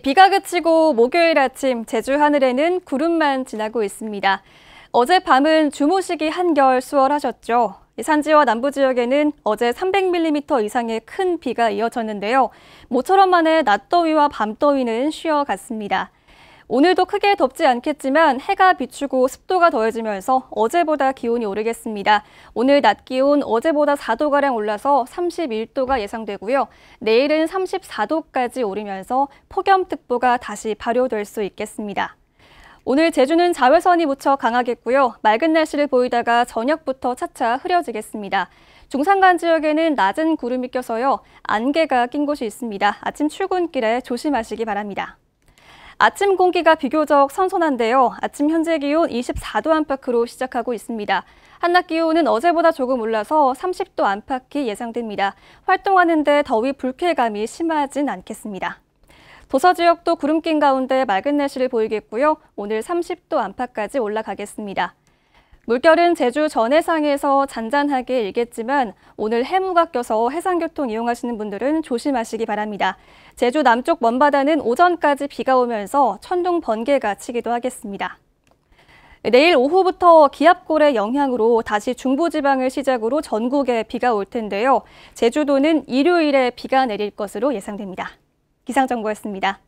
비가 그치고 목요일 아침 제주 하늘에는 구름만 지나고 있습니다. 어젯밤은 주무시기 한결 수월하셨죠. 산지와 남부 지역에는 어제 300mm 이상의 큰 비가 이어졌는데요. 모처럼 만에 낮 더위와 밤 더위는 쉬어갔습니다. 오늘도 크게 덥지 않겠지만 해가 비추고 습도가 더해지면서 어제보다 기온이 오르겠습니다. 오늘 낮 기온 어제보다 4도가량 올라서 31도가 예상되고요. 내일은 34도까지 오르면서 폭염특보가 다시 발효될 수 있겠습니다. 오늘 제주는 자외선이 무척 강하겠고요. 맑은 날씨를 보이다가 저녁부터 차차 흐려지겠습니다. 중산간 지역에는 낮은 구름이 껴서요. 안개가 낀 곳이 있습니다. 아침 출근길에 조심하시기 바랍니다. 아침 공기가 비교적 선선한데요. 아침 현재 기온 24도 안팎으로 시작하고 있습니다. 한낮 기온은 어제보다 조금 올라서 30도 안팎이 예상됩니다. 활동하는데 더위 불쾌감이 심하진 않겠습니다. 도서 지역도 구름 낀 가운데 맑은 날씨를 보이겠고요. 오늘 30도 안팎까지 올라가겠습니다. 물결은 제주 전해상에서 잔잔하게 일겠지만 오늘 해무가 껴서 해상교통 이용하시는 분들은 조심하시기 바랍니다. 제주 남쪽 먼바다는 오전까지 비가 오면서 천둥 번개가 치기도 하겠습니다. 내일 오후부터 기압골의 영향으로 다시 중부지방을 시작으로 전국에 비가 올 텐데요. 제주도는 일요일에 비가 내릴 것으로 예상됩니다. 기상정보였습니다.